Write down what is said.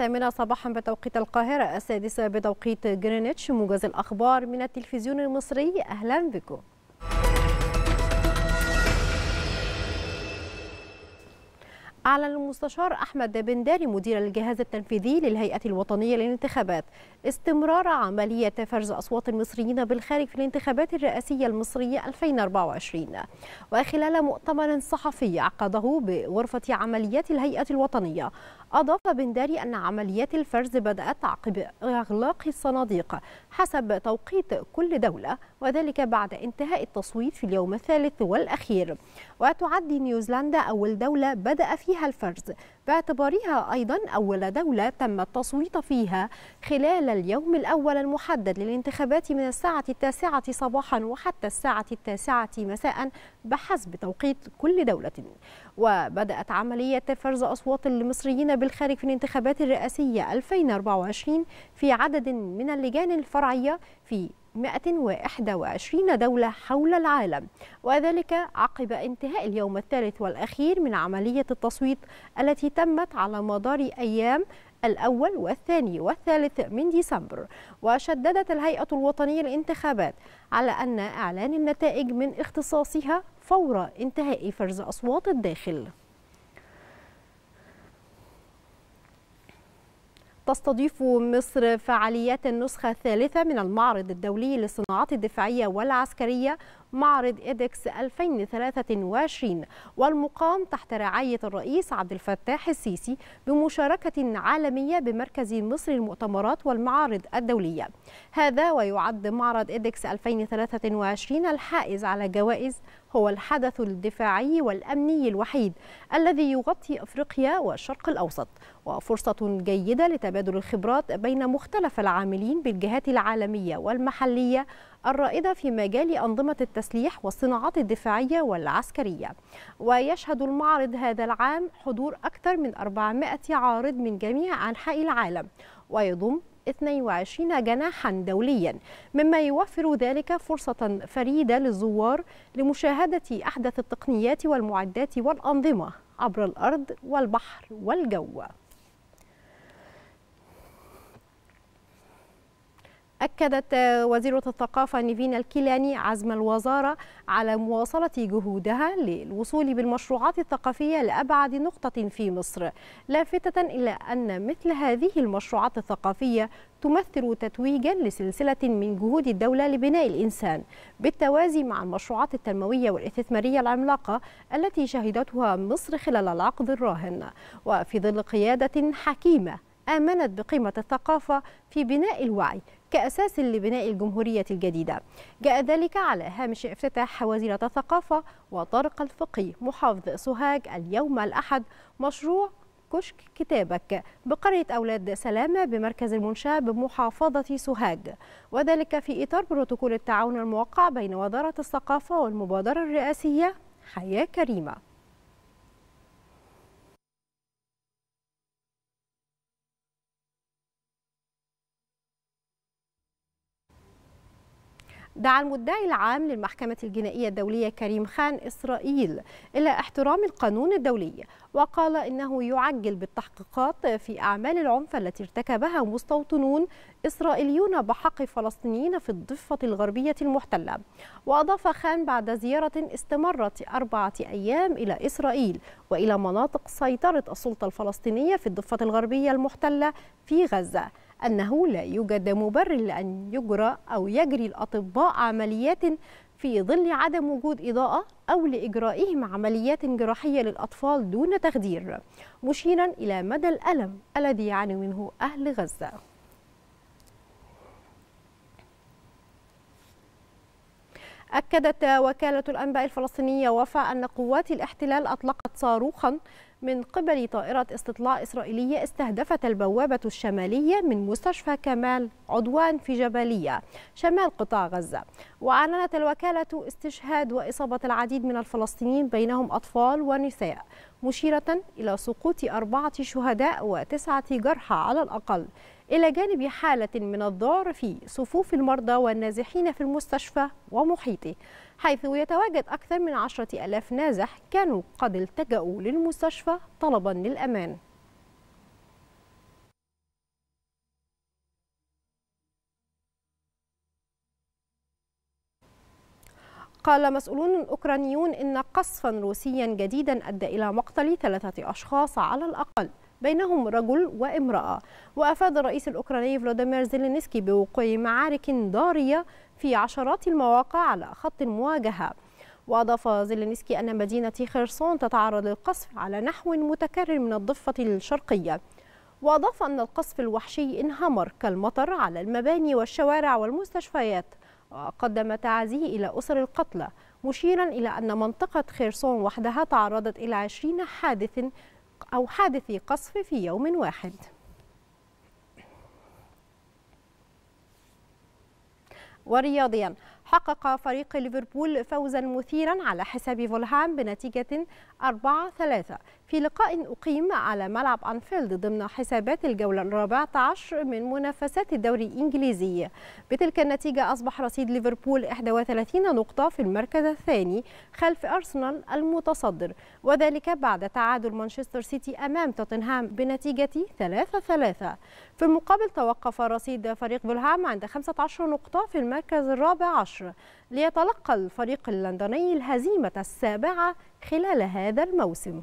الثامنة صباحا بتوقيت القاهرة السادسة بتوقيت جرينتش موجز الأخبار من التلفزيون المصري أهلا بكم أعلن المستشار أحمد بن داري مدير الجهاز التنفيذي للهيئة الوطنية للانتخابات استمرار عملية فرز أصوات المصريين بالخارج في الانتخابات الرئاسية المصرية 2024 وخلال مؤتمر صحفي عقده بغرفة عمليات الهيئة الوطنية أضاف بنداري أن عمليات الفرز بدأت عقب إغلاق الصناديق حسب توقيت كل دولة وذلك بعد انتهاء التصويت في اليوم الثالث والأخير وتعد نيوزيلندا أول دولة بدأ فيها الفرز باعتبارها أيضا أول دولة تم التصويت فيها خلال اليوم الأول المحدد للانتخابات من الساعة التاسعة صباحا وحتى الساعة التاسعة مساء بحسب توقيت كل دولة وبدأت عملية فرز أصوات المصريين بالخارج في الانتخابات الرئاسية 2024 في عدد من اللجان الفرعية في 121 دولة حول العالم وذلك عقب انتهاء اليوم الثالث والأخير من عملية التصويت التي تمت على مدار أيام الأول والثاني والثالث من ديسمبر وشددت الهيئة الوطنية للانتخابات على أن إعلان النتائج من اختصاصها فور انتهاء فرز أصوات الداخل تستضيف مصر فعاليات النسخة الثالثة من المعرض الدولي للصناعات الدفاعية والعسكرية معرض إيدكس 2023 والمقام تحت رعاية الرئيس عبد الفتاح السيسي بمشاركة عالمية بمركز مصر للمؤتمرات والمعارض الدولية هذا ويعد معرض إيدكس 2023 الحائز على جوائز هو الحدث الدفاعي والأمني الوحيد الذي يغطي أفريقيا والشرق الأوسط وفرصة جيدة لتبادل الخبرات بين مختلف العاملين بالجهات العالمية والمحلية الرائدة في مجال أنظمة التسليح والصناعات الدفاعية والعسكرية ويشهد المعرض هذا العام حضور أكثر من 400 عارض من جميع أنحاء العالم ويضم 22 جناحا دوليا مما يوفر ذلك فرصة فريدة للزوار لمشاهدة أحدث التقنيات والمعدات والأنظمة عبر الأرض والبحر والجو أكدت وزيرة الثقافة نيفين الكيلاني عزم الوزارة على مواصلة جهودها للوصول بالمشروعات الثقافية لأبعد نقطة في مصر لافتة إلى أن مثل هذه المشروعات الثقافية تمثل تتويجا لسلسلة من جهود الدولة لبناء الإنسان بالتوازي مع المشروعات التنموية والاستثمارية العملاقة التي شهدتها مصر خلال العقد الراهن وفي ظل قيادة حكيمة آمنت بقيمة الثقافة في بناء الوعي كأساس لبناء الجمهورية الجديدة جاء ذلك على هامش افتتاح وزيرة الثقافة وطارق الفقي محافظ سوهاج اليوم الأحد مشروع كشك كتابك بقرية أولاد سلامة بمركز المنشاة بمحافظة سوهاج وذلك في إطار بروتوكول التعاون الموقع بين وزارة الثقافة والمبادرة الرئاسية حياة كريمة دعا المدعي العام للمحكمة الجنائية الدولية كريم خان إسرائيل إلى احترام القانون الدولي وقال إنه يعجل بالتحقيقات في أعمال العنف التي ارتكبها مستوطنون إسرائيليون بحق فلسطينيين في الضفة الغربية المحتلة وأضاف خان بعد زيارة استمرت أربعة أيام إلى إسرائيل وإلى مناطق سيطرة السلطة الفلسطينية في الضفة الغربية المحتلة في غزة أنه لا يوجد مبرر لأن يجرى أو يجري الأطباء عمليات في ظل عدم وجود إضاءة أو لإجرائهم عمليات جراحية للأطفال دون تخدير مشيرا إلى مدى الألم الذي يعاني منه أهل غزة أكدت وكالة الأنباء الفلسطينية وفا أن قوات الاحتلال أطلقت صاروخا من قبل طائرة استطلاع إسرائيلية استهدفت البوابة الشمالية من مستشفى كمال عدوان في جبلية شمال قطاع غزة وأعلنت الوكالة استشهاد وإصابة العديد من الفلسطينيين بينهم أطفال ونساء مشيرة إلى سقوط أربعة شهداء وتسعة جرحى على الأقل إلى جانب حالة من الذعر في صفوف المرضى والنازحين في المستشفى ومحيطه حيث يتواجد أكثر من عشرة ألاف نازح كانوا قد التجأوا للمستشفى طلبا للأمان قال مسؤولون أوكرانيون إن قصفا روسيا جديدا أدى إلى مقتل ثلاثة أشخاص على الأقل بينهم رجل وامرأة وأفاد الرئيس الأوكراني فلاديمير زيلينسكي بوقوع معارك ضارية في عشرات المواقع على خط المواجهة وأضاف زيلينسكي أن مدينة خرسون تتعرض للقصف على نحو متكرر من الضفة الشرقية وأضاف أن القصف الوحشي انهمر كالمطر على المباني والشوارع والمستشفيات وقدم تعازيه إلى أسر القتلى مشيرا إلى أن منطقة خرسون وحدها تعرضت إلى 20 حادث أو حادث قصف في يوم واحد ورياضيا حقق فريق ليفربول فوزا مثيرا على حساب فولهام بنتيجة 4-3 في لقاء أقيم على ملعب أنفيلد ضمن حسابات الجولة الرابعة عشر من منافسات الدوري الإنجليزي بتلك النتيجة أصبح رصيد ليفربول 31 نقطة في المركز الثاني خلف أرسنال المتصدر وذلك بعد تعادل مانشستر سيتي أمام توتنهام بنتيجة 3-3 في المقابل توقف رصيد فريق بولهام عند 15 نقطة في المركز الرابع عشر ليتلقى الفريق اللندني الهزيمة السابعة خلال هذا الموسم